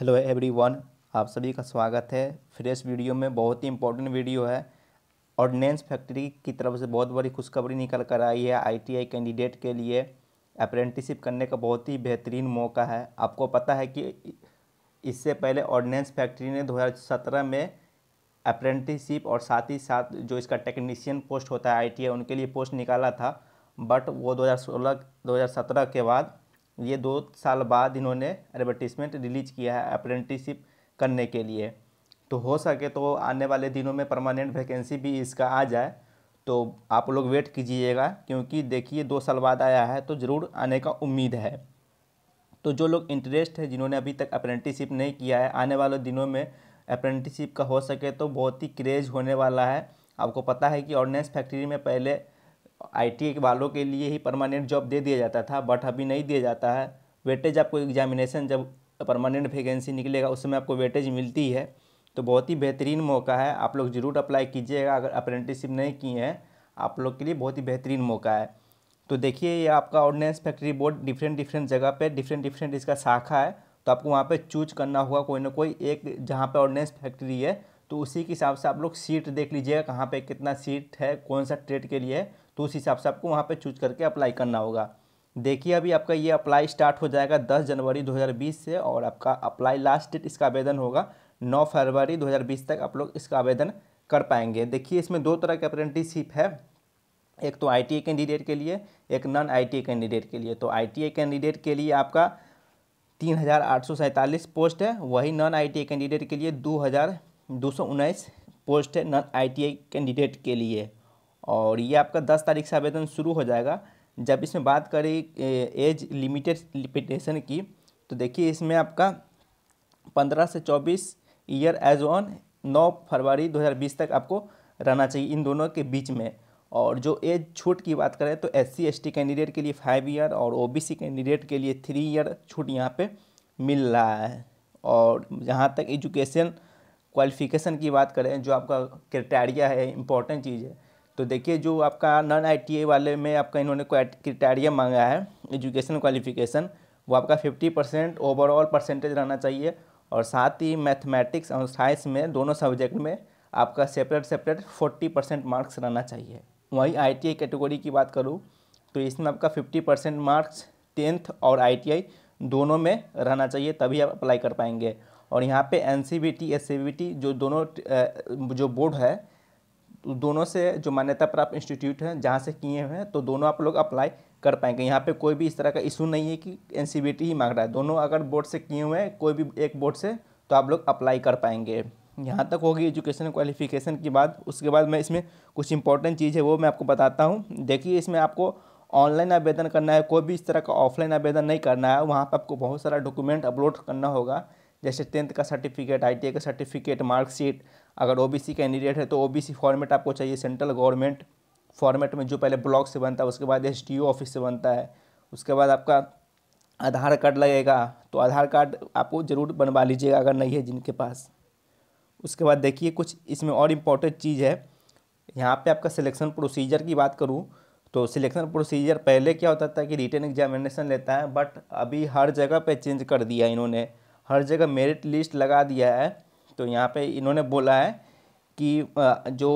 hello everyone आप सभी का स्वागत है फ्रेश वीडियो में बहुत ही इंपॉर्टेंट वीडियो है ऑर्डिनेंस फैक्ट्री की तरफ से बहुत बड़ी खुशखबरी निकल कर आई है आईटीआई कैंडिडेट के लिए अप्रेंटिसिप करने का बहुत ही बेहतरीन मौका है आपको पता है कि इससे पहले ऑर्डिनेंस फैक्ट्री ने 2017 में अप्रेंटिसिप और साथ ही साथ जो इसका टेक्नीशियन पोस्ट होता है आई उनके लिए पोस्ट निकाला था बट वो दो हज़ार के बाद ये दो साल बाद इन्होंने एडवर्टीजमेंट रिलीज किया है अप्रेंटिसिप करने के लिए तो हो सके तो आने वाले दिनों में परमानेंट वैकेंसी भी इसका आ जाए तो आप लोग वेट कीजिएगा क्योंकि देखिए दो साल बाद आया है तो ज़रूर आने का उम्मीद है तो जो लोग इंटरेस्ट है जिन्होंने अभी तक अप्रेंटिसशिप नहीं किया है आने वाले दिनों में अप्रेंटिसिप का हो सके तो बहुत ही क्रेज होने वाला है आपको पता है कि ऑर्डिनेंस फैक्ट्री में पहले आई वालों के लिए ही परमानेंट जॉब दे दिया जाता था बट अभी नहीं दिया जाता है वेटेज आपको एग्जामिनेशन जब परमानेंट वैकेंसी निकलेगा उसमें आपको वेटेज मिलती है तो बहुत ही बेहतरीन मौका है आप लोग ज़रूर अप्लाई कीजिएगा अगर अप्रेंटिसशिप नहीं किए हैं आप लोग के लिए बहुत ही बेहतरीन मौका है तो देखिए ये आपका ordnance factory board different different जगह पे डिफरेंट डिफरेंट इसका शाखा है तो आपको वहाँ पे चूज करना होगा कोई ना कोई एक जहाँ पे ऑर्डिनेंस फैक्ट्री है तो उसी के हिसाब से आप लोग सीट देख लीजिएगा कहाँ पे कितना सीट है कौन सा ट्रेड के लिए तो उस हिसाब से आपको वहाँ पर चूज करके अप्लाई करना होगा देखिए अभी आपका ये अप्लाई स्टार्ट हो जाएगा 10 जनवरी 2020 से और आपका अप्लाई लास्ट डेट इसका आवेदन होगा 9 फरवरी 2020 तक आप लोग इसका आवेदन कर पाएंगे देखिए इसमें दो तरह के अप्रेंटिसशिप है एक तो आई कैंडिडेट के लिए एक नॉन आई कैंडिडेट के लिए तो आई कैंडिडेट के लिए आपका तीन हज़ार आठ सौ सैंतालीस पोस्ट है वही नॉन आई कैंडिडेट के लिए दो हज़ार दो सौ उन्नीस पोस्ट है नॉन आई कैंडिडेट के लिए और ये आपका दस तारीख से आवेदन शुरू हो जाएगा जब इसमें बात करें एज लिमिटेड लिपिटेशन की तो देखिए इसमें आपका पंद्रह से चौबीस ईयर एज ऑन नौ फरवरी 2020 तक आपको रहना चाहिए इन दोनों के बीच में और जो एज छूट की बात करें तो एस सी एस कैंडिडेट के लिए फाइव ईयर और सी कैंडिडेट के लिए थ्री ईयर छूट यहाँ पे मिल रहा है और जहाँ तक एजुकेशन क्वालिफिकेशन की बात करें जो आपका क्राइटेरिया है इम्पोर्टेंट चीज़ है तो देखिए जो आपका नॉन आई वाले में आपका इन्होंने क्राइटेरिया मांगा है एजुकेशन क्वालिफिकेशन वो आपका फिफ्टी परसेंट ओवरऑल परसेंटेज रहना चाहिए और साथ ही मैथमेटिक्स और साइंस में दोनों सब्जेक्ट में आपका separate separate forty percent marks रहना चाहिए वहीं आई कैटेगरी की बात करूँ तो इसमें आपका फिफ्टी परसेंट मार्क्स टेंथ और आई दोनों में रहना चाहिए तभी आप अप्लाई कर पाएंगे और यहाँ पर N C V T S C V T जो दोनों जो बोर्ड है दोनों से जो मान्यता प्राप्त इंस्टीट्यूट हैं जहाँ से किए हुए हैं तो दोनों आप लोग अप्लाई कर पाएंगे यहाँ पे कोई भी इस तरह का इशू नहीं है कि एन ही मांग रहा है दोनों अगर बोर्ड से किए हुए हैं कोई भी एक बोर्ड से तो आप लोग अप्लाई कर पाएंगे यहाँ तक होगी एजुकेशन क्वालिफिकेशन की बात उसके बाद मैं इसमें कुछ इंपॉर्टेंट चीज़ है वो मैं आपको बताता हूँ देखिए इसमें आपको ऑनलाइन आवेदन करना है कोई भी इस तरह का ऑफलाइन आवेदन नहीं करना है वहाँ पर आपको बहुत सारा डॉक्यूमेंट अपलोड करना होगा जैसे टेंथ का सर्टिफिकेट आई का सर्टिफिकेट मार्कशीट अगर ओबीसी कैंडिडेट है तो ओबीसी फॉर्मेट आपको चाहिए सेंट्रल गवर्नमेंट फॉर्मेट में जो पहले ब्लॉक से बनता है उसके बाद एस ऑफिस से बनता है उसके बाद आपका आधार कार्ड लगेगा तो आधार कार्ड आपको ज़रूर बनवा लीजिएगा अगर नहीं है जिनके पास उसके बाद देखिए कुछ इसमें और इम्पोर्टेंट चीज़ है यहाँ पे आपका सिलेक्शन प्रोसीजर की बात करूँ तो सिलेक्शन प्रोसीजर पहले क्या होता था कि रिटर्न एग्जामिनेशन लेता है बट अभी हर जगह पे चेंज कर दिया इन्होंने हर जगह मेरिट लिस्ट लगा दिया है तो यहाँ पे इन्होंने बोला है कि जो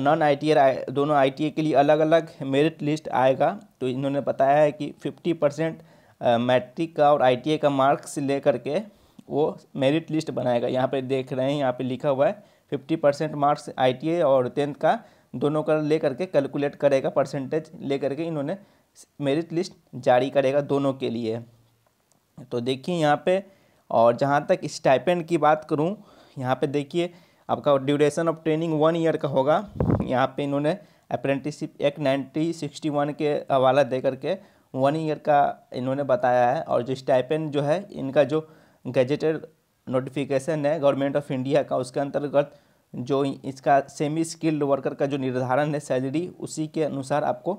नॉन आई टी दोनों आई के लिए अलग अलग मेरिट लिस्ट आएगा तो इन्होंने बताया है कि फिफ्टी परसेंट मैट्रिक का और आई का मार्क्स ले करके वो मेरिट लिस्ट बनाएगा यहाँ पे देख रहे हैं यहाँ पे लिखा हुआ है फिफ्टी परसेंट मार्क्स आई और टेंथ का दोनों का ले करके कैलकुलेट करेगा परसेंटेज ले करके इन्होंने मेरिट लिस्ट जारी करेगा दोनों के लिए तो देखिए यहाँ पे और जहाँ तक स्टाइपेंड की बात करूँ यहाँ पे देखिए आपका duration of training one year का होगा यहाँ पे इन्होंने apprenticeship act nineteen sixty one के हवाला दे करके वन ईयर का इन्होंने बताया है और जो स्टाइपन जो है इनका जो गजेटेड नोटिफिकेशन है गवर्नमेंट ऑफ इंडिया का उसके अंतर्गत जो इसका सेमी स्किल्ड वर्कर का जो निर्धारण है सैलरी उसी के अनुसार आपको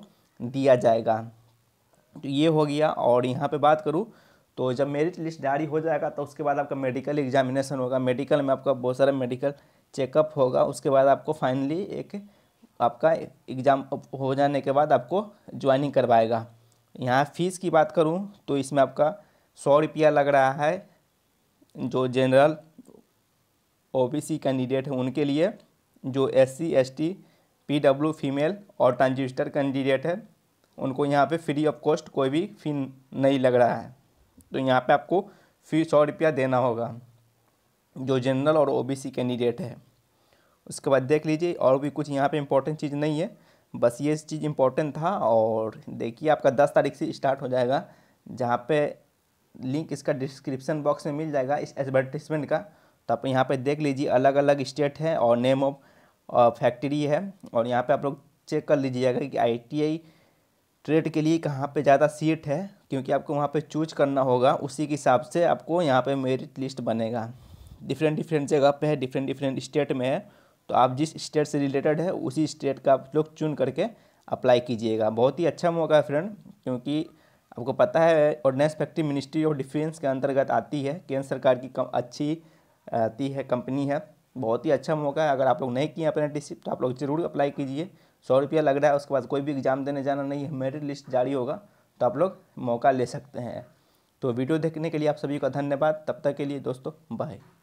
दिया जाएगा तो ये हो गया और यहाँ पे बात करूँ तो जब मेरिट लिस्ट जारी हो जाएगा तो उसके बाद आपका मेडिकल एग्जामिनेशन होगा मेडिकल में आपका बहुत सारा मेडिकल चेकअप होगा उसके बाद आपको फाइनली एक आपका एग्ज़ाम हो जाने के बाद आपको ज्वाइनिंग करवाएगा यहाँ फ़ीस की बात करूँ तो इसमें आपका सौ रुपया लग रहा है जो जनरल ओबीसी कैंडिडेट हैं उनके लिए जो एससी एसटी पीडब्ल्यू फीमेल और ट्रांजिस्टर कैंडिडेट है उनको यहाँ पे फ्री ऑफ कॉस्ट कोई भी फ़ी नहीं लग रहा है तो यहाँ पे आपको फी सौ रुपया देना होगा जो जनरल और ओबीसी कैंडिडेट है उसके बाद देख लीजिए और भी कुछ यहाँ पे इम्पोर्टेंट चीज़ नहीं है बस ये चीज़ इम्पोर्टेंट था और देखिए आपका दस तारीख से स्टार्ट हो जाएगा जहाँ पर लिंक इसका डिस्क्रिप्शन बॉक्स में मिल जाएगा इस एडवर्टिजमेंट का तो आप यहाँ पर देख लीजिए अलग अलग स्टेट है और नेम ऑफ फैक्ट्री है और यहाँ पे आप लोग चेक कर लीजिएगा कि आई ट्रेड के लिए कहाँ पे ज़्यादा सीट है क्योंकि आपको वहाँ पे चूज करना होगा उसी के हिसाब से आपको यहाँ पे मेरिट लिस्ट बनेगा डिफरेंट डिफरेंट जगह पे है डिफरेंट डिफरेंट स्टेट में है तो आप जिस स्टेट से रिलेटेड है उसी स्टेट का आप लोग चुन करके अप्लाई कीजिएगा बहुत ही अच्छा मौका है फ्रेंड क्योंकि आपको पता है ordnance factory ministry of defence के अंतर्गत आती है केंद्र सरकार की कम अच्छी आती है कंपनी है बहुत ही अच्छा मौका है अगर आप लोग नहीं किए अप्रेंटिसशिप तो आप लोग जरूर अप्लाई कीजिए सौ रुपया लग रहा है उसके बाद कोई भी एग्ज़ाम देने जाना नहीं है मेरिट लिस्ट जारी होगा तो आप लोग मौका ले सकते हैं तो वीडियो देखने के लिए आप सभी का धन्यवाद तब तक के लिए दोस्तों बाय